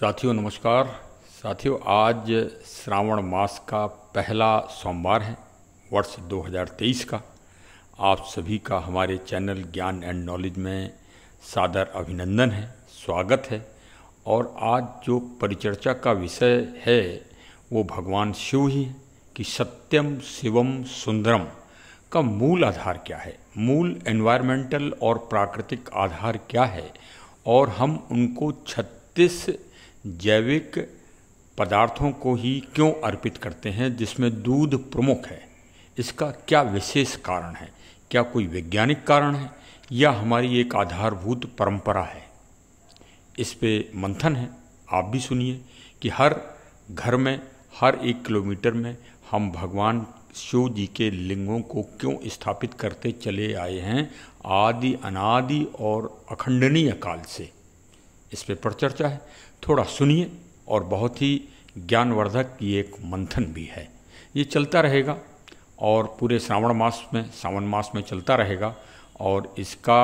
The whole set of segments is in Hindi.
साथियों नमस्कार साथियों आज श्रावण मास का पहला सोमवार है वर्ष 2023 का आप सभी का हमारे चैनल ज्ञान एंड नॉलेज में सादर अभिनंदन है स्वागत है और आज जो परिचर्चा का विषय है वो भगवान शिव ही है कि सत्यम शिवम सुंदरम का मूल आधार क्या है मूल एनवायरमेंटल और प्राकृतिक आधार क्या है और हम उनको छत्तीस जैविक पदार्थों को ही क्यों अर्पित करते हैं जिसमें दूध प्रमुख है इसका क्या विशेष कारण है क्या कोई वैज्ञानिक कारण है या हमारी एक आधारभूत परंपरा है इस पे मंथन है आप भी सुनिए कि हर घर में हर एक किलोमीटर में हम भगवान शिव जी के लिंगों को क्यों स्थापित करते चले आए हैं आदि अनादि और अखंडनीय काल से इस पे चर्चा है थोड़ा सुनिए और बहुत ही ज्ञानवर्धक ये एक मंथन भी है ये चलता रहेगा और पूरे श्रावण मास में सावन मास में चलता रहेगा और इसका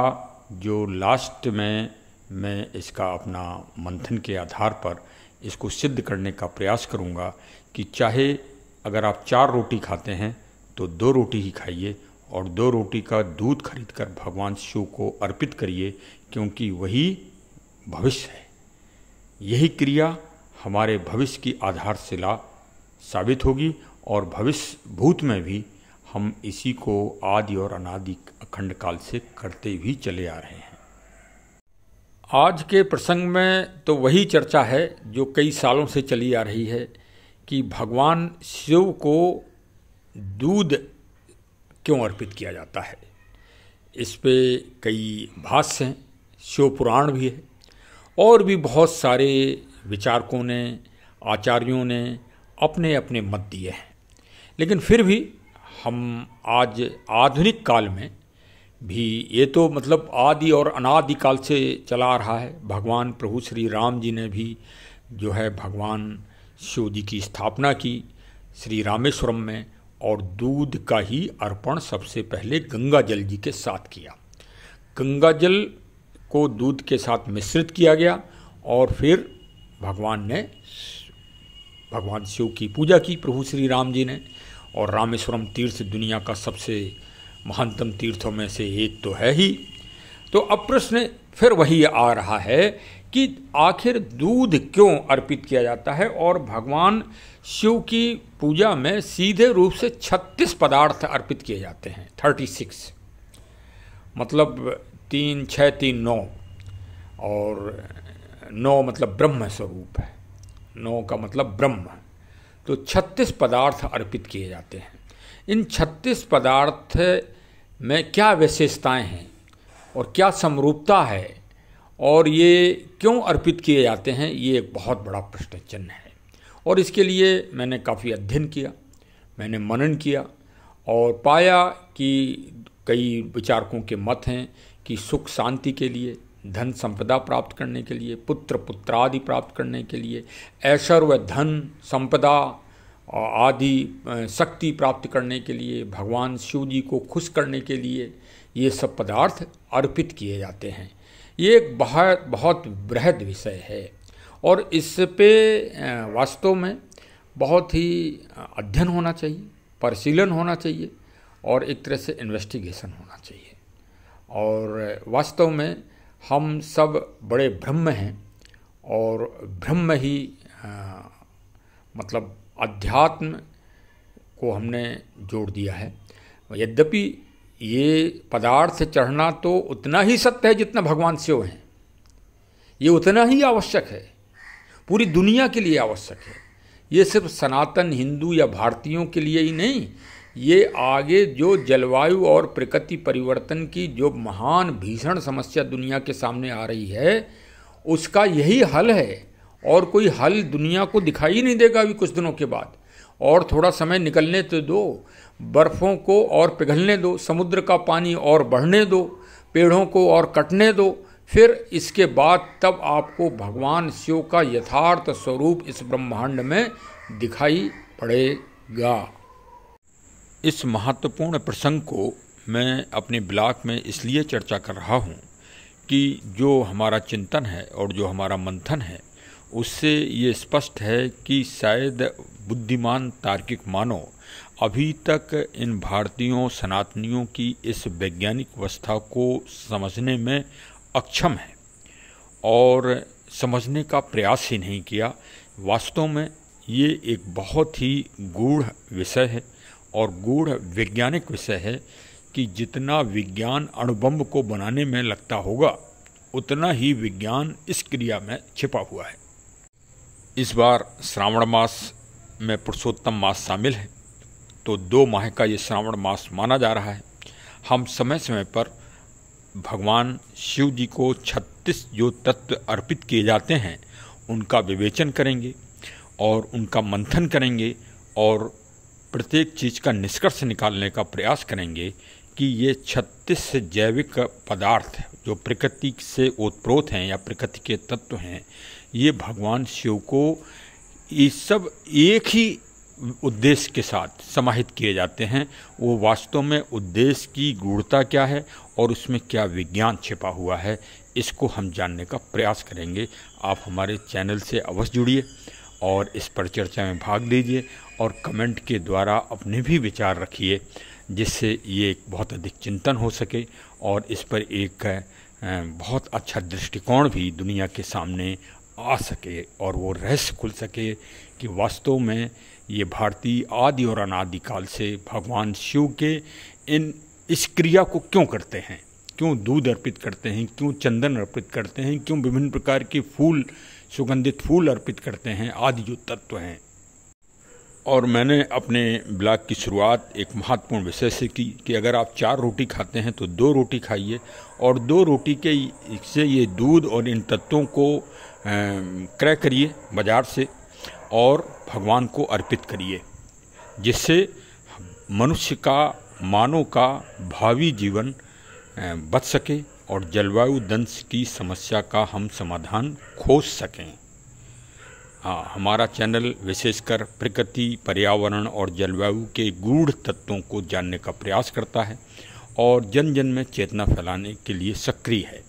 जो लास्ट में मैं इसका अपना मंथन के आधार पर इसको सिद्ध करने का प्रयास करूँगा कि चाहे अगर आप चार रोटी खाते हैं तो दो रोटी ही खाइए और दो रोटी का दूध खरीद कर भगवान शिव को अर्पित करिए क्योंकि वही भविष्य है यही क्रिया हमारे भविष्य की आधारशिला साबित होगी और भविष्य भूत में भी हम इसी को आदि और अनादि अखंड काल से करते भी चले आ रहे हैं आज के प्रसंग में तो वही चर्चा है जो कई सालों से चली आ रही है कि भगवान शिव को दूध क्यों अर्पित किया जाता है इस पे कई भाष्य हैं शिव पुराण भी है और भी बहुत सारे विचारकों ने आचार्यों ने अपने अपने मत दिए हैं लेकिन फिर भी हम आज आधुनिक काल में भी ये तो मतलब आदि और अनादि काल से चला आ रहा है भगवान प्रभु श्री राम जी ने भी जो है भगवान शिव जी की स्थापना की श्री रामेश्वरम में और दूध का ही अर्पण सबसे पहले गंगा जल जी के साथ किया गंगा जल को दूध के साथ मिश्रित किया गया और फिर भगवान ने भगवान शिव की पूजा की प्रभु श्री राम जी ने और रामेश्वरम तीर्थ दुनिया का सबसे महानतम तीर्थों में से एक तो है ही तो अब प्रश्न फिर वही आ रहा है कि आखिर दूध क्यों अर्पित किया जाता है और भगवान शिव की पूजा में सीधे रूप से 36 पदार्थ अर्पित किए जाते हैं 36 मतलब तीन छः तीन नौ और नौ मतलब ब्रह्म स्वरूप है नौ का मतलब ब्रह्म तो छत्तीस पदार्थ अर्पित किए जाते हैं इन छत्तीस पदार्थ में क्या विशेषताएं हैं और क्या समरूपता है और ये क्यों अर्पित किए जाते हैं ये एक बहुत बड़ा प्रश्न चिन्ह है और इसके लिए मैंने काफ़ी अध्ययन किया मैंने मनन किया और पाया कि कई विचारकों के मत हैं कि सुख शांति के लिए धन संपदा प्राप्त करने के लिए पुत्र पुत्रादि प्राप्त करने के लिए ऐश्वर्य व धन संपदा आदि शक्ति प्राप्त करने के लिए भगवान शिव जी को खुश करने के लिए ये सब पदार्थ अर्पित किए जाते हैं ये एक बहुत बहुत बृहद विषय है और इस पे वास्तव में बहुत ही अध्ययन होना चाहिए परिशीलन होना चाहिए और एक तरह से इन्वेस्टिगेशन होना चाहिए और वास्तव में हम सब बड़े ब्रह्म हैं और ब्रह्म ही आ, मतलब अध्यात्म को हमने जोड़ दिया है यद्यपि ये पदार्थ से चढ़ना तो उतना ही सत्य है जितना भगवान शिव हैं ये उतना ही आवश्यक है पूरी दुनिया के लिए आवश्यक है ये सिर्फ सनातन हिंदू या भारतीयों के लिए ही नहीं ये आगे जो जलवायु और प्रकृति परिवर्तन की जो महान भीषण समस्या दुनिया के सामने आ रही है उसका यही हल है और कोई हल दुनिया को दिखाई नहीं देगा अभी कुछ दिनों के बाद और थोड़ा समय निकलने तो दो बर्फ़ों को और पिघलने दो समुद्र का पानी और बढ़ने दो पेड़ों को और कटने दो फिर इसके बाद तब आपको भगवान शिव का यथार्थ स्वरूप इस ब्रह्मांड में दिखाई पड़ेगा इस महत्वपूर्ण प्रसंग को मैं अपने ब्लॉग में इसलिए चर्चा कर रहा हूँ कि जो हमारा चिंतन है और जो हमारा मंथन है उससे ये स्पष्ट है कि शायद बुद्धिमान तार्किक मानव अभी तक इन भारतीयों सनातनियों की इस वैज्ञानिक अवस्था को समझने में अक्षम है और समझने का प्रयास ही नहीं किया वास्तव में ये एक बहुत ही गूढ़ विषय है और गूढ़ वैज्ञानिक विषय है कि जितना विज्ञान अणुबम्ब को बनाने में लगता होगा उतना ही विज्ञान इस क्रिया में छिपा हुआ है इस बार श्रावण मास में पुरुषोत्तम मास शामिल है तो दो माह का ये श्रावण मास माना जा रहा है हम समय समय पर भगवान शिव जी को 36 जो तत्व अर्पित किए जाते हैं उनका विवेचन करेंगे और उनका मंथन करेंगे और प्रत्येक चीज़ का निष्कर्ष निकालने का प्रयास करेंगे कि ये 36 जैविक पदार्थ जो प्रकृति से ओतप्रोत हैं या प्रकृति के तत्व हैं ये भगवान शिव को ये सब एक ही उद्देश्य के साथ समाहित किए जाते हैं वो वास्तव में उद्देश्य की गूढ़ता क्या है और उसमें क्या विज्ञान छिपा हुआ है इसको हम जानने का प्रयास करेंगे आप हमारे चैनल से अवश्य जुड़िए और इस पर चर्चा में भाग लीजिए और कमेंट के द्वारा अपने भी विचार रखिए जिससे ये एक बहुत अधिक चिंतन हो सके और इस पर एक बहुत अच्छा दृष्टिकोण भी दुनिया के सामने आ सके और वो रहस्य खुल सके कि वास्तव में ये भारतीय आदि और अनादिकाल से भगवान शिव के इन इस क्रिया को क्यों करते हैं क्यों दूध अर्पित करते हैं क्यों चंदन अर्पित करते हैं क्यों विभिन्न प्रकार के फूल सुगंधित फूल अर्पित करते हैं आदि जो तत्व हैं और मैंने अपने ब्लॉग की शुरुआत एक महत्वपूर्ण विषय से की कि अगर आप चार रोटी खाते हैं तो दो रोटी खाइए और दो रोटी के से ये दूध और इन तत्वों को क्रय करिए बाज़ार से और भगवान को अर्पित करिए जिससे मनुष्य का मानव का भावी जीवन बच सके और जलवायु दंश की समस्या का हम समाधान खोज सकें हाँ हमारा चैनल विशेषकर प्रकृति पर्यावरण और जलवायु के गूढ़ तत्वों को जानने का प्रयास करता है और जन जन में चेतना फैलाने के लिए सक्रिय है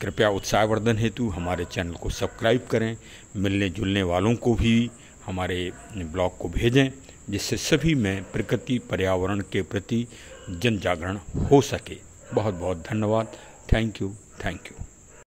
कृपया उत्साहवर्धन हेतु हमारे चैनल को सब्सक्राइब करें मिलने जुलने वालों को भी हमारे ब्लॉग को भेजें जिससे सभी में प्रकृति पर्यावरण के प्रति जन जागरण हो सके बहुत बहुत धन्यवाद थैंक यू थैंक यू